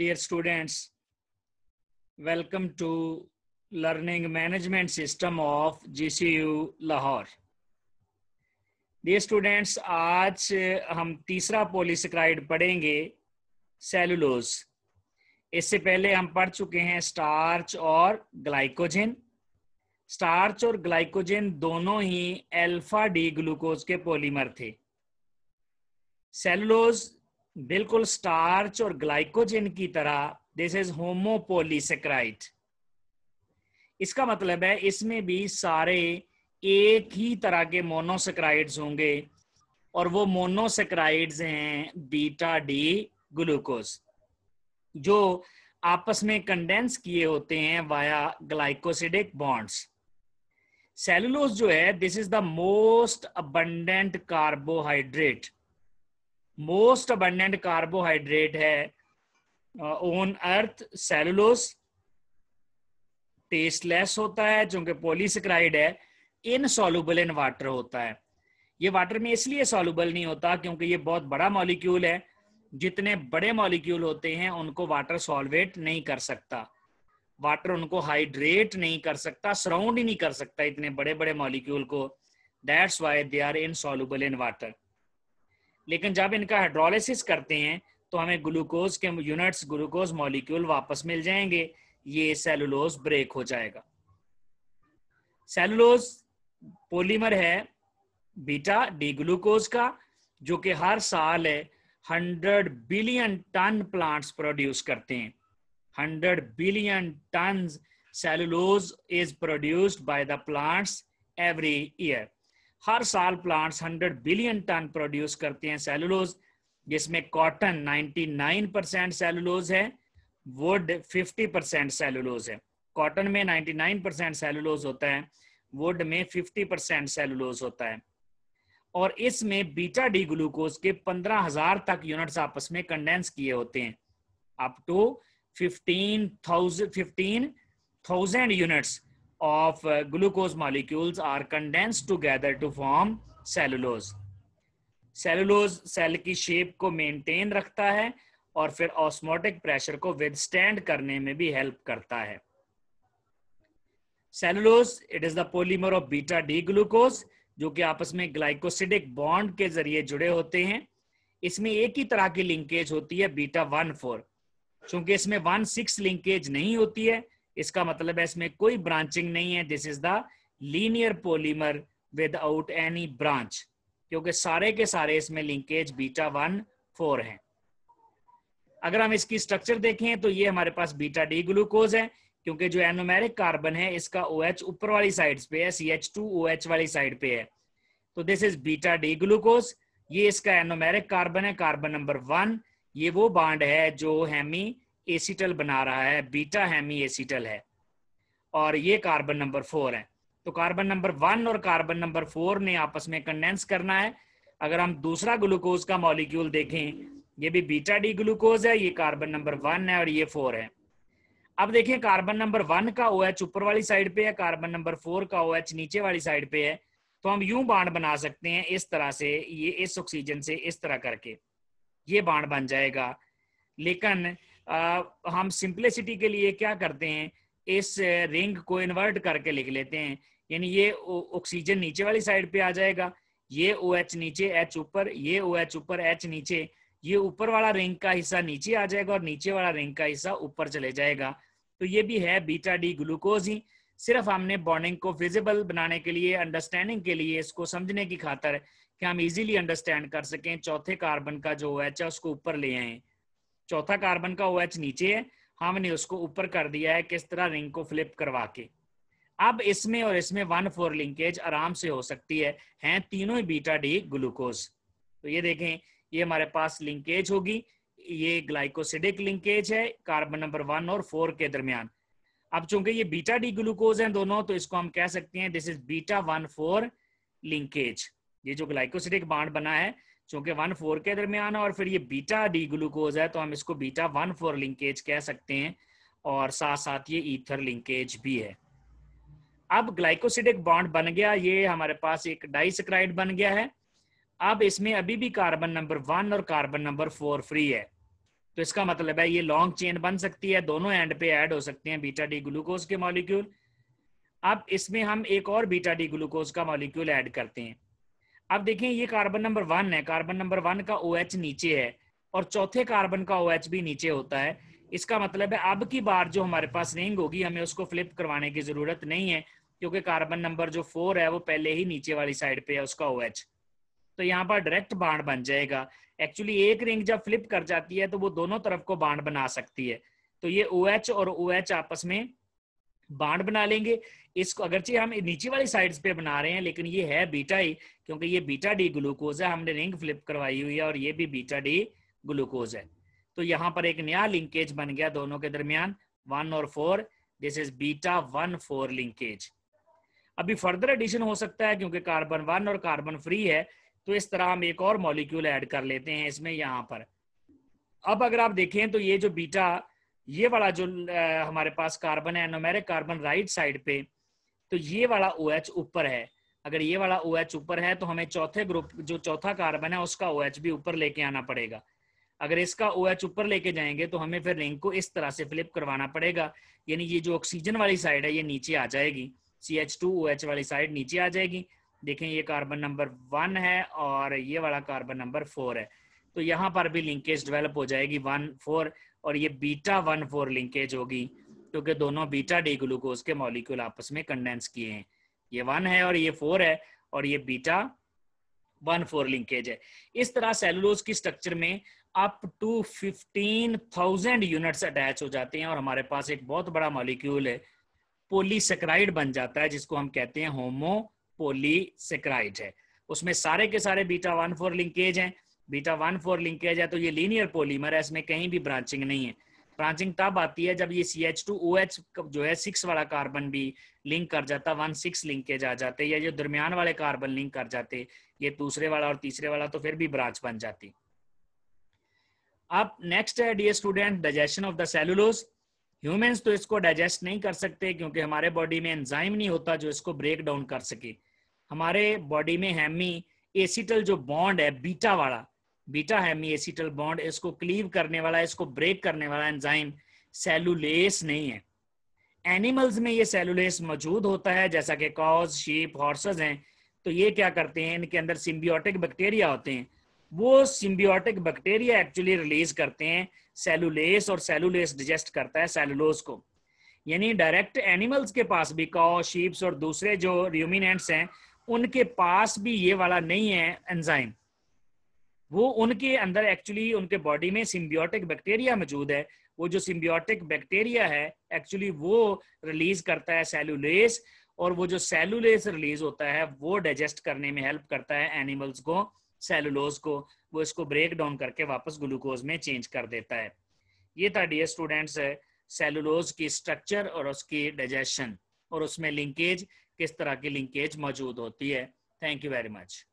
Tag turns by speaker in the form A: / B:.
A: dear students welcome to learning management system of gcu lahore dear students aaj hum teesra polysaccharide padhenge cellulose इससे पहले हम पढ़ चुके हैं स्टार्च और ग्लाइकोजन स्टार्च और ग्लाइकोजन दोनों ही अल्फा डी ग्लूकोज के पॉलीमर थे सेलुलोज बिल्कुल स्टार्च और ग्लाइकोजन की तरह दिस इज होमोपोलीसेक्राइट इसका मतलब है इसमें भी सारे एक ही तरह के मोनोसेक्राइड्स होंगे और वो मोनोसेक्राइड्स हैं बीटा डी ग्लूकोज जो आपस में कंडेंस किए होते हैं वाया ग्लाइकोसिडिक बॉन्ड्स सेलुलोज जो है this is the most abundant carbohydrate most abundant carbohydrate है ओन अर्थ सेलुलोस टेस्टलेस होता है जो कि पोलिसक्राइड है इन सोलूबल इन वाटर होता है ये वाटर में इसलिए सोलूबल नहीं होता क्योंकि ये बहुत बड़ा मॉलिक्यूल है जितने बड़े मॉलिक्यूल होते हैं उनको वाटर सॉल्वेट नहीं कर सकता वाटर उनको हाइड्रेट नहीं कर सकता सराउंड ही नहीं कर सकता इतने बड़े बड़े मॉलिक्यूल को that's why they are insoluble in water लेकिन जब इनका हाइड्रोलिसिस करते हैं तो हमें ग्लूकोज के यूनिट्स ग्लूकोज मॉलिक्यूल वापस मिल जाएंगे ये सेलुलोज ब्रेक हो जाएगा सेलुलोज पॉलीमर है बीटा डी ग्लूकोज का जो कि हर साल है hundred billion ton plants produce करते हैं hundred billion ton cellulose is produced by the plants every year हर साल प्लांट्स 100 बिलियन टन प्रोड्यूस करते हैं सेलुलोज जिसमें कॉटन 99 परसेंट सेलुलोज है वुड 50 परसेंट सेलुलोज है कॉटन में 99 परसेंट सेलुलोज होता है वुड में 50 परसेंट सेलुलोज होता है और इसमें बीटा डी ग्लूकोज के 15,000 तक यूनिट्स आपस में कंडेंस किए होते हैं up to 15,000 15,000 units of uh, glucose molecules are condensed together to form cellulose. Cellulose cell की shape को maintain रखता है और फिर osmotic pressure को withstand करने में भी help करता है. Cellulose it is the polymer of beta D glucose जो कि आपस में ग्लाइकोसिडिक बॉन्ड के जरिए जुड़े होते हैं इसमें एक ही तरह की लिंकेज होती है बीटा वन फोर चूंकि इसमें वन सिक्स लिंकेज नहीं होती है इसका मतलब है इसमें कोई ब्रांचिंग नहीं है this is the linear polymer without any branch क्योंकि सारे के सारे इसमें लिंकेज बीटा वन फोर है अगर हम इसकी स्ट्रक्चर देखें तो ये हमारे पास बीटा डी ग्लूकोज है क्योंकि जो एनोमेरिक कार्बन है इसका ओ OH ऊपर वाली साइड पे है C H two O H वाली साइड पे है तो this is beta D glucose ये इसका एनोमेरिक कार्बन है कार्बन नंबर वन ये वो बाड है जो हैमी एसीटल बना रहा है बीटा हैमी एसीटल है और ये कार्बन नंबर फोर है तो कार्बन नंबर वन और कार्बन नंबर फोर ने आपस में कंडेंस करना है अगर हम दूसरा ग्लूकोज का मॉलिक्यूल देखें ये भी बीटा डी ग्लूकोज है ये कार्बन नंबर वन है और ये फोर है अब देखें कार्बन नंबर वन का ओ एच ऊपर वाली साइड पे है कार्बन नंबर फोर का ओ एच नीचे वाली साइड पे है तो हम यूं बाण बना सकते हैं इस तरह से ये इस ऑक्सीजन से इस तरह करके ये बाण बन जाएगा लेकिन आ, हम सिंप्लिसिटी के लिए क्या करते हैं इस रिंग को इन्वर्ट करके लिख लेते हैं यानी ये ऑक्सीजन नीचे वाली साइड पे आ जाएगा ये ओ OH एच नीचे एच ऊपर ये ओ OH एच ऊपर एच नीचे ये ऊपर वाला रिंग का हिस्सा नीचे आ जाएगा और नीचे वाला रिंग का हिस्सा ऊपर चले जाएगा तो ये भी है बीटा डी ग्लूकोज ही सिर्फ हमने बॉन्डिंग को फिजिबल बनाने के लिए अंडरस्टैंडिंग के लिए इसको समझने की खातर कि हम इजीली अंडरस्टैंड कर सकें चौथे कार्बन का जो है उसको ऊपर ले आए चौथा कार्बन का ओ OH नीचे है हमने उसको ऊपर कर दिया है किस तरह रिंग को फ्लिप करवा के अब इसमें और इसमें वन फोर लिंकेज आराम से हो सकती है हैं तीनों ही बीटा डी ग्लूकोज तो ये देखें ये हमारे पास लिंकेज होगी ये ग्लाइकोसिडिक लिंकेज है कार्बन नंबर वन और फोर के दरमियान अब चूंकि ये बीटा डी ग्लूकोज हैं दोनों तो इसको हम कह सकते हैं this is beta one four linkage ये जो ग्लाइकोसिडिक बाड बना है चूंकि वन फोर के दरमियान और फिर ये बीटा डी ग्लूकोज है तो हम इसको बीटा वन फोर लिंकेज कह सकते हैं और साथ साथ ये ईथर लिंकेज भी है अब ग्लाइकोसिडिक बॉन्ड बन गया ये हमारे पास एक डाइसक्राइड बन गया है अब इसमें अभी भी कार्बन नंबर वन और कार्बन नंबर फोर फ्री है तो इसका मतलब है ये लॉन्ग चेन बन सकती है दोनों एंड पे ऐड हो सकते हैं बीटा डी ग्लूकोज के मॉलिक्यूल अब इसमें हम एक और बीटा डी ग्लूकोज का मॉलिक्यूल ऐड करते हैं अब देखें ये कार्बन नंबर वन है कार्बन नंबर वन का ओ OH नीचे है और चौथे कार्बन का ओ OH भी नीचे होता है इसका मतलब है अब की बार जो हमारे पास रिंग होगी हमें उसको फ्लिप करवाने की जरूरत नहीं है क्योंकि कार्बन नंबर जो फोर है वो पहले ही नीचे वाली साइड पे है उसका ओ OH. तो यहाँ पर डायरेक्ट बाढ़ बन जाएगा एक्चुअली एक रिंग जब फ्लिप कर जाती है तो वो दोनों तरफ को बाढ़ बना सकती है तो ये ओ OH और ओ OH आपस में बांड बना लेंगे इसको अगरचे हम नीचे वाली साइड्स पे बना रहे हैं लेकिन ये है बीटा ही क्योंकि ये बीटा डी ग्लूकोज है हमने रिंग फ्लिप करवाई हुई है और ये भी बीटा डी ग्लूकोज है तो यहाँ पर एक नया लिंकेज बन गया दोनों के दरमियान वन और four this is beta one four linkage अभी फर्दर एडिशन हो सकता है क्योंकि कार्बन वन और कार्बन फ्री है तो इस तरह हम एक और मॉलिक्यूल ऐड कर लेते हैं इसमें यहाँ पर अब अगर आप देखें तो ये जो बीटा ये वाला जो हमारे पास कार्बन है एनोमेरिक कार्बन राइट साइड पे तो ये वाला ओ OH ऊपर है अगर ये वाला ओ OH ऊपर है तो हमें चौथे ग्रुप जो चौथा कार्बन है उसका ओ OH भी ऊपर लेके आना पड़ेगा अगर इसका ओ OH ऊपर लेके जाएंगे तो हमें फिर रिंग को इस तरह से फ्लिप करवाना पड़ेगा यानी ये जो ऑक्सीजन वाली साइड है ये नीचे आ जाएगी C H two O H वाली साइड नीचे आ जाएगी देखें ये कार्बन नंबर वन है और ये वाला कार्बन नंबर फोर है तो यहाँ पर भी लिंकेज डेवलप हो जाएगी वन फोर और ये बीटा वन फोर लिंकेज होगी क्योंकि दोनों बीटा डी ग्लूकोज के मॉलिक्यूल आपस में कंडेंस किए हैं ये वन है और ये फोर है और ये बीटा वन फोर लिंकेज है इस तरह सेलुलोज की स्ट्रक्चर में up to fifteen thousand units attach हो जाते हैं और हमारे पास एक बहुत बड़ा मॉलिक्यूल है पोलीसेक्राइड बन जाता है जिसको हम कहते हैं होमो पोलीसेक्राइड है उसमें सारे के सारे बीटा वन फोर लिंकेज हैं बीटा वन फोर लिंकेज है तो ये लीनियर पोलीमर है इसमें कहीं भी ब्रांचिंग नहीं है ब्रांचिंग तब आती है जब ये C H two O H जो है सिक्स वाला कार्बन भी लिंक कर जाता वन सिक्स लिंकेज जा जाते या जो दरमियान वाले कार्बन लिंक कर जाते ये दूसरे वाला और तीसरे वाला तो फिर भी ब्रांच बन जाती अब नेक्स्ट है the student digestion of the cellulose humans तो इसको डाइजेस्ट नहीं कर सकते क्योंकि हमारे बॉडी में एंजाइम नहीं होता जो इसको ब्रेक डाउन कर सके हमारे बॉडी में हैमी एसिटल जो बॉन्ड है बीटा वाला बीटा है बॉन्ड इसको क्लीव करने वाला इसको ब्रेक करने वाला एंजाइम सेलुलेस नहीं है एनिमल्स में ये सेलुलेस मौजूद होता है जैसा कि कॉज शीप हॉर्सेज हैं तो ये क्या करते हैं इनके अंदर सिम्बियोटिक बैक्टीरिया होते हैं वो सिम्बियोटिक बैक्टीरिया एक्चुअली रिलीज करते हैं सेलुलेस और सेलुलेस डिजेस्ट करता है सेलुलोस को यानी डायरेक्ट एनिमल्स के पास भी कॉ शीप्स और दूसरे जो र्यूमिनेंट्स हैं उनके पास भी ये वाला नहीं है एंजाइम वो उनके अंदर एक्चुअली उनके बॉडी में सिम्बियोटिक बैक्टीरिया मौजूद है वो जो सिम्बियोटिक बैक्टीरिया है एक्चुअली वो रिलीज करता है सेलुलेस और वो जो सेलुलेस रिलीज होता है वो डाइजेस्ट करने में हेल्प करता है एनिमल्स को सेलुलोज को वो इसको ब्रेक डाउन करके वापस ग्लूकोज में चेंज कर देता है ये था डियर स्टूडेंट्स सेलुलोज की स्ट्रक्चर और उसकी डाइजेशन और उसमें लिंकेज किस तरह की लिंकेज मौजूद होती है थैंक यू वेरी मच